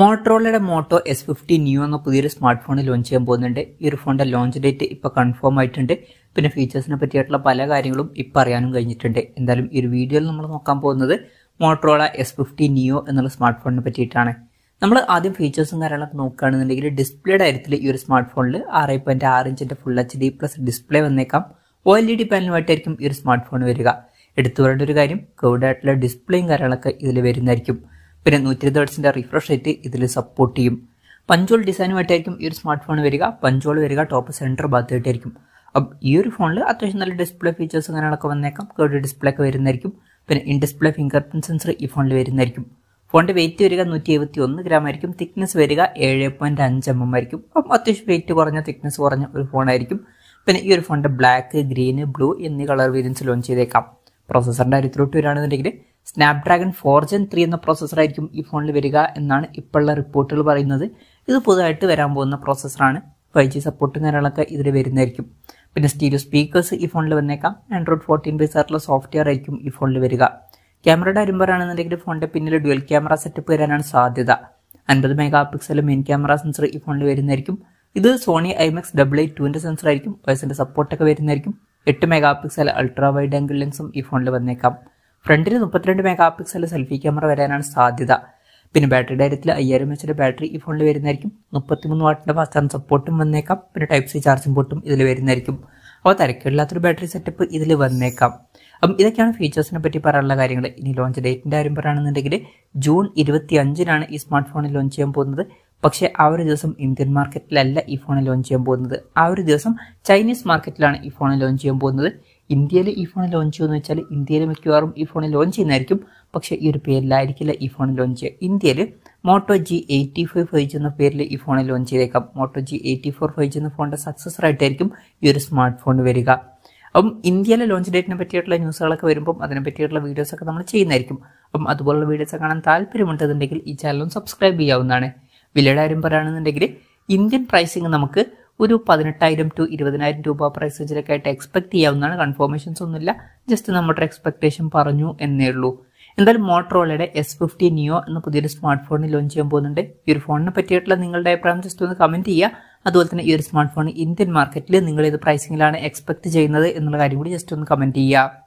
മോട്ടറോളയുടെ moto S fifty new എന്ന പുതിയൊരു smart phone launch ചെയ്യാൻ പോകുന്നുണ്ട് ഈ ഒരു ഫോണിന്റെ ലോഞ്ച് ഡേറ്റ് ഇപ്പോൾ കൺഫേം ആയിട്ടുണ്ട് പിന്നെ ഫീച്ചേഴ്സിനെ പറ്റിയിട്ടുള്ള പല കാര്യങ്ങളും ഇപ്പോൾ അറിയാനും കഴിഞ്ഞിട്ടുണ്ട് എന്തായാലും ഈ ഒരു വീഡിയോയിൽ നമ്മൾ നോക്കാൻ പോകുന്നത് മോട്ടറോള എസ് ഫിഫ്റ്റി ന്യൂ എന്നുള്ള സ്മാർട്ട് ഫോണിനെ പറ്റിയിട്ടാണ് നമ്മൾ ആദ്യം ഫീച്ചേഴ്സും കാര്യങ്ങളൊക്കെ നോക്കുകയാണെന്നുണ്ടെങ്കിൽ ഡിസ്പ്ലേയുടെ കാര്യത്തിൽ ഈ ഒരു സ്മാർട്ട് ഫോണിൽ ആറ് പോയിന്റ് ആറ് ഇഞ്ചിന്റെ full H D plus display വന്നേക്കാം O L E e D പാനലുമായിട്ടായിരിക്കും ഈ ഒരു സ്മാർട്ട് ഫോൺ വരിക എടുത്തു പറയേണ്ട ഒരു കാര്യം കൗഡായിട്ടുള്ള ഡിസ്പ്ലേയും കാര്യങ്ങളൊക്കെ ഇതിൽ വരുന്നതായിരിക്കും പിന്നെ നൂറ്റി ഇരുപത് വേർഡ്സിൻ്റെ റിഫ്രഷ് റേറ്റ് ഇതിൽ സപ്പോർട്ട് ചെയ്യും പഞ്ചോൾ ഡിസൈനുമായിട്ടായിരിക്കും ഈ ഒരു സ്മാർട്ട് ഫോൺ വരിക പഞ്ചോൾ വരിക ടോപ്പ് സെൻറ്റർ ഭാഗത്തായിട്ടായിരിക്കും അപ്പം ഈ ഒരു ഫോണിൽ അത്യാവശ്യം നല്ല ഡിസ്പ്ലേ ഫീച്ചേഴ്സ് അങ്ങനെയൊക്കെ വന്നേക്കാം കേർഡ് ഡിസ്പ്ലേ ഒക്കെ വരുന്നതായിരിക്കും പിന്നെ in display fingerprint sensor ഈ ഫോണിൽ വരുന്നതായിരിക്കും ഫോണിൻ്റെ വെയിറ്റ് വരിക നൂറ്റി എഴുപത്തി ഒന്ന് ഗ്രാം ആയിരിക്കും തിക്നെസ് വരിക ഏഴ് പോയിൻറ്റ് അഞ്ച് എം എം ആയിരിക്കും അപ്പം അത്യാവശ്യം വെയിറ്റ് കുറഞ്ഞ തിക്നെസ് കുറഞ്ഞ ഒരു ഫോണായിരിക്കും പിന്നെ ഈ ഒരു ഫോണിൻ്റെ ബ്ലാക്ക് ഗ്രീന് ബ്ലൂ എന്നീ കളർ വേരിയൻസ് ലോഞ്ച് ചെയ്തേക്കാം പ്രോസസ്സറിൻ്റെ കാര്യത്തിലോട്ട് വരികയാണെന്നുണ്ടെങ്കിൽ സ്നാപ്ഡ്രാഗൺ ഫോർ ജെൻ ത്രീ എന്ന പ്രോസസ്സറായിരിക്കും ഈ ഫോണിൽ വരിക എന്നാണ് ഇപ്പോഴുള്ള റിപ്പോർട്ടുകൾ പറയുന്നത് ഇത് പുതുതായിട്ട് വരാൻ പോകുന്ന പ്രോസസ്സറാണ് ഫൈവ് ജി സപ്പോർട്ടും കാര്യങ്ങളൊക്കെ ഇതിൽ വരുന്നതായിരിക്കും പിന്നെ സ്റ്റീരിയോ സ്പീക്കേഴ്സ് ഈ ഫോണിൽ വന്നേക്കാം ആൻഡ്രോയിഡ് ഫോർട്ടീൻ ബേസ് ആയിട്ടുള്ള സോഫ്റ്റ്വെയർ ആയിരിക്കും ഈ ഫോണിൽ വരിക ക്യാമറയുടെ അരുമ്പറാണെന്നുണ്ടെങ്കിൽ ഫോണിൻ്റെ പിന്നിൽ ഡുവൽ ക്യാമറ സെറ്റപ്പ് വരാനാണ് സാധ്യത അൻപത് mega pixel main camera sensor ഈ ഫോണിൽ വരുന്നതായിരിക്കും ഇത് സോണി എക്സ് ഡബിൾ എയ്റ്റ് ടുവിൻ്റെ സെൻസർ ആയിരിക്കും വയസ്സിൻ്റെ സപ്പോർട്ടൊക്കെ വരുന്നതായിരിക്കും എട്ട് mega pixel ultra wide angle ലെൻസും ഈ ഫോണിൽ വന്നേക്കാം ഫ്രണ്ടിൽ മുപ്പത്തിരണ്ട് മെഗാ പിക്സൽ സെൽഫി ക്യാമറ വരാനാണ് സാധ്യത പിന്നെ ബാറ്ററിയുടെ കാര്യത്തിൽ അയ്യായിരം എച്ചിൻ്റെ ബാറ്ററി ഈ ഫോണിൽ വരുന്നതായിരിക്കും മുപ്പത്തിമൂന്ന് വാട്ടിൻ്റെ ഫാസ്റ്റ് ചാർജ് സപ്പോർട്ടും വന്നേക്കാം പിന്നെ ടൈപ്പ് സി ചാർജിംഗ് പോർട്ടും ഇതിൽ വരുന്നതായിരിക്കും അപ്പോൾ തിരക്കില്ലാത്തൊരു ബാറ്ററി സെറ്റപ്പ് ഇതിൽ വന്നേക്കാം അപ്പം ഇതൊക്കെയാണ് ഫീച്ചേഴ്സിനെ പറ്റി പറയാനുള്ള കാര്യങ്ങൾ ഇനി ലോഞ്ച് ഡേറ്റിൻ്റെ കാര്യം പറയുകയാണെന്നുണ്ടെങ്കിൽ ജൂൺ ഇരുപത്തി അഞ്ചിനാണ് ഈ സ്മാർട്ട് ഫോണിൽ ലോഞ്ച് ചെയ്യാൻ പോകുന്നത് പക്ഷേ ആ ഒരു ദിവസം ഇന്ത്യൻ മാർക്കറ്റിലല്ല ഈ ഫോൺ ലോഞ്ച് ചെയ്യാൻ പോകുന്നത് ആ ഒരു ദിവസം ചൈനീസ് മാർക്കറ്റിലാണ് ഈ ഫോൺ ലോഞ്ച് ചെയ്യാൻ പോകുന്നത് ഇന്ത്യയിൽ ഈ ഫോൺ ലോഞ്ച് ചെയ്യുമെന്ന് വെച്ചാൽ ഇന്ത്യയിൽ മിക്കവാറും ഈ ഫോൺ ലോഞ്ച് ചെയ്യുന്നതായിരിക്കും പക്ഷേ ഈ ഒരു പേരിലായിരിക്കില്ല ഈ ഫോൺ ലോഞ്ച് ചെയ്യുക ഇന്ത്യയിൽ Moto G eighty five five G എന്ന പേരിൽ ഈ ഫോൺ ലോഞ്ച് ചെയ്തേക്കാം Moto G eighty four five G എന്ന ഫോണിൻ്റെ സക്സസർ ആയിട്ടായിരിക്കും ഈ ഒരു സ്മാർട്ട് ഫോൺ വരിക അപ്പം ഇന്ത്യയിലെ ലോഞ്ച് ഡേറ്റിനെ പറ്റിയിട്ടുള്ള ന്യൂസുകളൊക്കെ വരുമ്പം അതിനെ പറ്റിയിട്ടുള്ള വീഡിയോസൊക്കെ നമ്മൾ ചെയ്യുന്നതായിരിക്കും അപ്പം അതുപോലുള്ള വീഡിയോസ് കാണാൻ താല്പര്യമുണ്ടെന്നുണ്ടെങ്കിൽ ഈ ചാനലും സബ്സ്ക്രൈബ് ചെയ്യാവുന്നതാണ് വിലയുടെ കാര്യം പറയുകയാണെന്നുണ്ടെങ്കിൽ ഇന്ത്യൻ പ്രൈസിങ് നമുക്ക് ഒരു പതിനെട്ടായിരം ടു ഇരുപതിനായിരം രൂപ പ്രൈസ് റേഞ്ചിലൊക്കെയായിട്ട് എക്സ്പെക്ട് ചെയ്യാവുന്നതാണ് കൺഫർമേഷൻസ് ഒന്നുമില്ല ജസ്റ്റ് നമ്മുടെ എക്സ്പെക്ടേഷൻ പറഞ്ഞു എന്നേ ഉള്ളൂ എന്തായാലും മോട്ടറോളയുടെ എസ് ഫിഫ്റ്റി നിയോ എന്ന പുതിയൊരു സ്മാർട്ട് ഫോണിൽ ലോഞ്ച് ചെയ്യാൻ പോകുന്നുണ്ട് ഈ ഒരു ഫോണിനെ പറ്റിയിട്ടുള്ള നിങ്ങളുടെ അഭിപ്രായം ജസ്റ്റ് ഒന്ന് കമൻറ്റ് ചെയ്യുക അതുപോലെ തന്നെ ഈ ഒരു സ്മാർട്ട് ഫോൺ ഇന്ത്യൻ മാർക്കറ്റിൽ നിങ്ങൾ ഏത് പ്രൈസിങ്ങിലാണ് എക്സ്പെക്ട് ചെയ്യുന്നത് എന്നുള്ള കാര്യം കൂടി ജസ്റ്റ് ഒന്ന് കമൻറ്റ് ചെയ്യുക